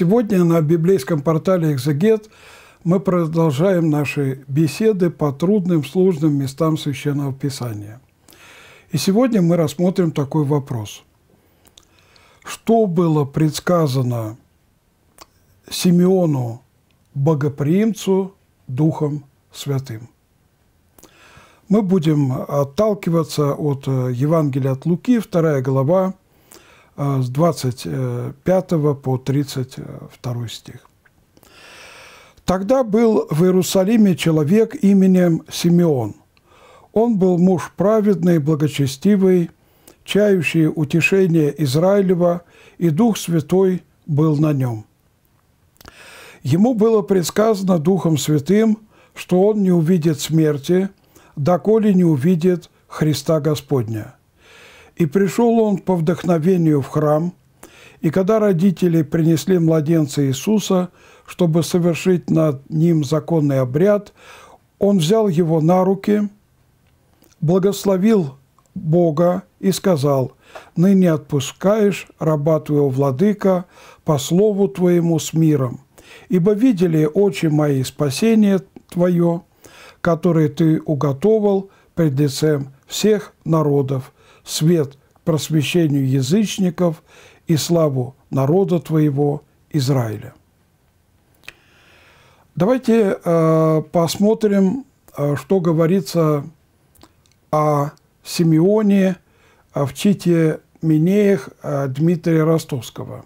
Сегодня на библейском портале «Экзегет» мы продолжаем наши беседы по трудным, сложным местам Священного Писания. И сегодня мы рассмотрим такой вопрос. Что было предсказано Симеону Богоприимцу Духом Святым? Мы будем отталкиваться от Евангелия от Луки, 2 глава, Э, с 25 по 32 стих. Тогда был в Иерусалиме человек именем Симеон. Он был муж праведный, благочестивый, чающий утешение Израилева, и Дух Святой был на нем. Ему было предсказано Духом Святым, что он не увидит смерти, доколе не увидит Христа Господня – и пришел он по вдохновению в храм, и когда родители принесли младенца Иисуса, чтобы совершить над ним законный обряд, он взял его на руки, благословил Бога и сказал, «Ныне отпускаешь раба твоего владыка по слову твоему с миром, ибо видели очи мои спасение твое, которое ты уготовал пред лицем всех народов, свет просвещению язычников и славу народа твоего Израиля. Давайте э, посмотрим, э, что говорится о Симеоне э, в чите Минеях э, Дмитрия Ростовского.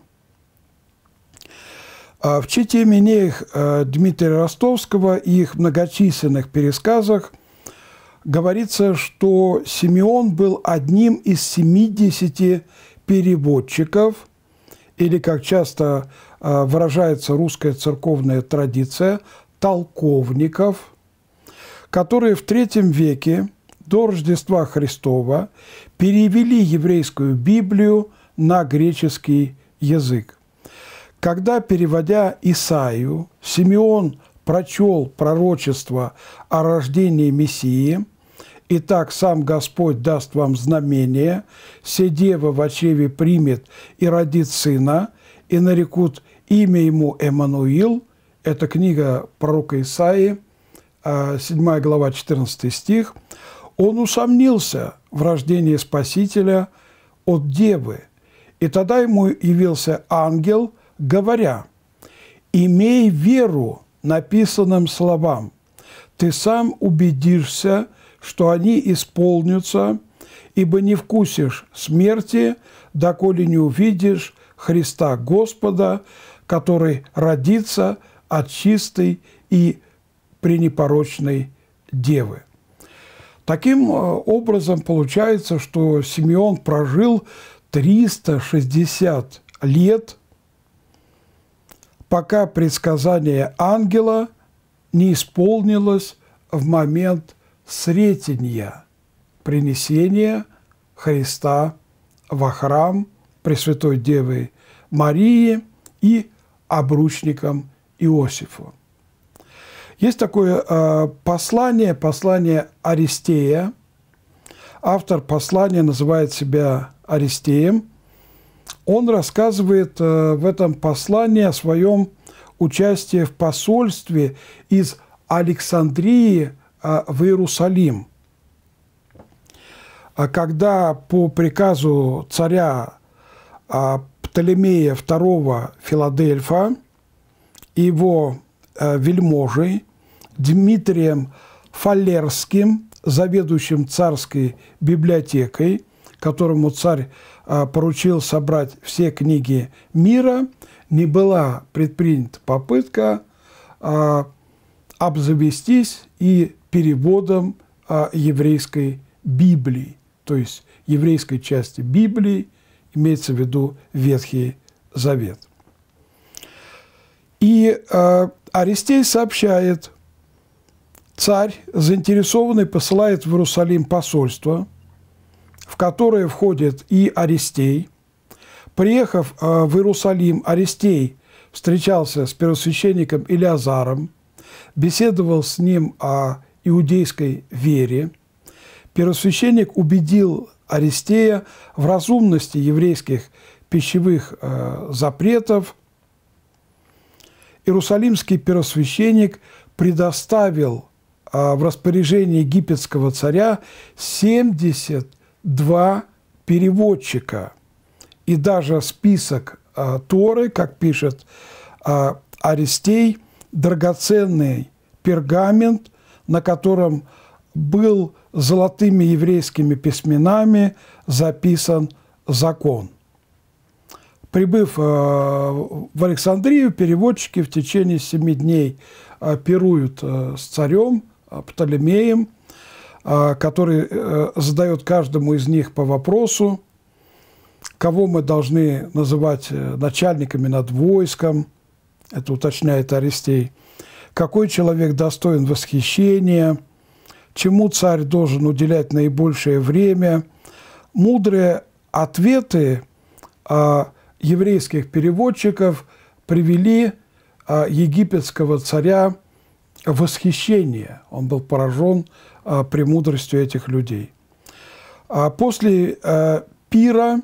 В чите Минеях Дмитрия Ростовского и их многочисленных пересказах – говорится, что Симеон был одним из 70 переводчиков, или, как часто а, выражается русская церковная традиция, толковников, которые в третьем веке до Рождества Христова перевели еврейскую Библию на греческий язык. Когда, переводя Исаию, Симеон прочел пророчество о рождении Мессии – Итак, сам Господь даст вам знамение, седева в очеве примет и родит сына, и нарекут имя ему Эммануил». Это книга пророка Исаии, 7 а, глава, 14 стих. Он усомнился в рождении Спасителя от Девы, и тогда ему явился ангел, говоря, «Имей веру написанным словам, ты сам убедишься, что они исполнятся, ибо не вкусишь смерти, доколе не увидишь Христа Господа, который родится от чистой и пренепорочной девы. Таким э, образом, получается, что Симеон прожил 360 лет, пока предсказание ангела не исполнилось в момент сретения принесение Христа во храм Пресвятой Девы Марии и обручником Иосифу. Есть такое э, послание, послание Аристея. Автор послания называет себя Аристеем. Он рассказывает э, в этом послании о своем участии в посольстве из Александрии – а, в Иерусалим. А когда по приказу царя а, Птолемея II Филадельфа его вельможей Дмитрием Фалерским, заведующим царской библиотекой, которому царь поручил собрать все книги мира, не была предпринята попытка обзавестись и переводом а, еврейской Библии, то есть еврейской части Библии, имеется в виду Ветхий Завет. И а, Аристей сообщает, царь заинтересованный посылает в Иерусалим посольство, в которое входит и Аристей. Приехав а, в Иерусалим, Аристей встречался с первосвященником Илиазаром, беседовал с ним о иудейской вере, первосвященник убедил Аристея в разумности еврейских пищевых э, запретов. Иерусалимский первосвященник предоставил э, в распоряжение египетского царя 72 переводчика. И даже список э, Торы, как пишет э, Аристей, драгоценный пергамент – на котором был золотыми еврейскими письменами записан закон. Прибыв э, в Александрию, переводчики в течение семи дней э, пируют э, с царем Птолемеем, который задает каждому из них по вопросу, кого мы должны называть начальниками над войском, это уточняет Аристей – какой человек достоин восхищения, чему царь должен уделять наибольшее время. Мудрые ответы а, еврейских переводчиков привели а, египетского царя в восхищение. Он был поражен а, премудростью этих людей. А после а, пира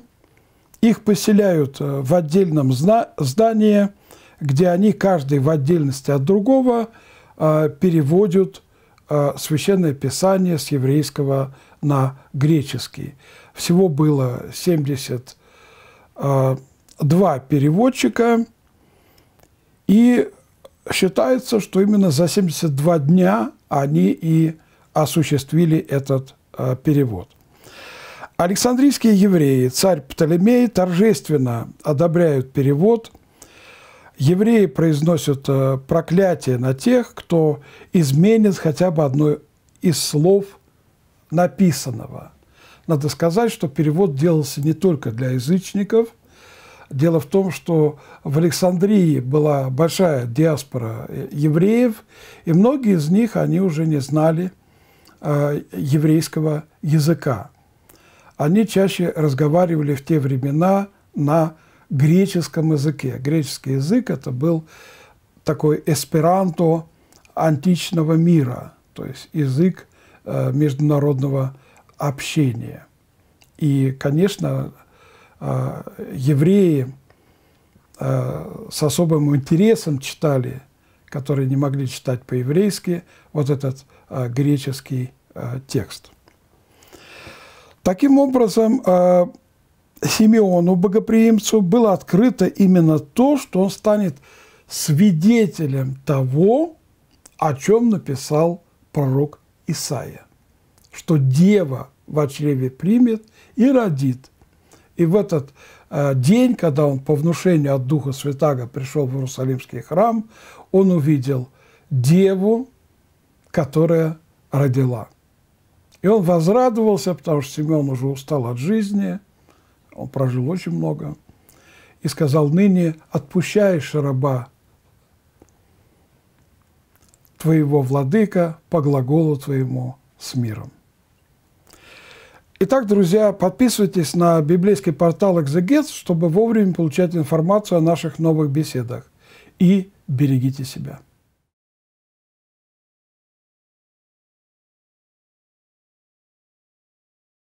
их поселяют а, в отдельном здании – где они каждый в отдельности от другого а, переводят а, священное писание с еврейского на греческий. Всего было 72 а, переводчика, и считается, что именно за 72 дня они и осуществили этот перевод. Александрийские евреи, царь Птолемей торжественно одобряют перевод – евреи произносят э, проклятие на тех, кто изменит хотя бы одно из слов написанного. Надо сказать, что перевод делался не только для язычников. Дело в том, что в Александрии была большая диаспора э, евреев, и многие из них, они уже не знали э, еврейского языка. Они чаще разговаривали в те времена на греческом языке. Греческий язык – это был такой эсперанто античного мира, то есть язык э, международного общения. И, конечно, э, евреи э, с особым интересом читали, которые не могли читать по-еврейски, вот этот греческий текст. Таким образом, Симеону Богоприимцу было открыто именно то, что он станет свидетелем того, о чем написал пророк Исаия, что дева в чреве примет и родит. И в этот э, день, когда он по внушению от Духа Святаго пришел в Иерусалимский храм, он увидел деву, которая родила. И он возрадовался, потому что Симеон уже устал от жизни – он прожил очень много, и сказал, ныне отпущаешь раба твоего владыка по глаголу твоему с миром. Итак, друзья, подписывайтесь на библейский портал «Экзегет», чтобы вовремя получать информацию о наших новых беседах. И берегите себя.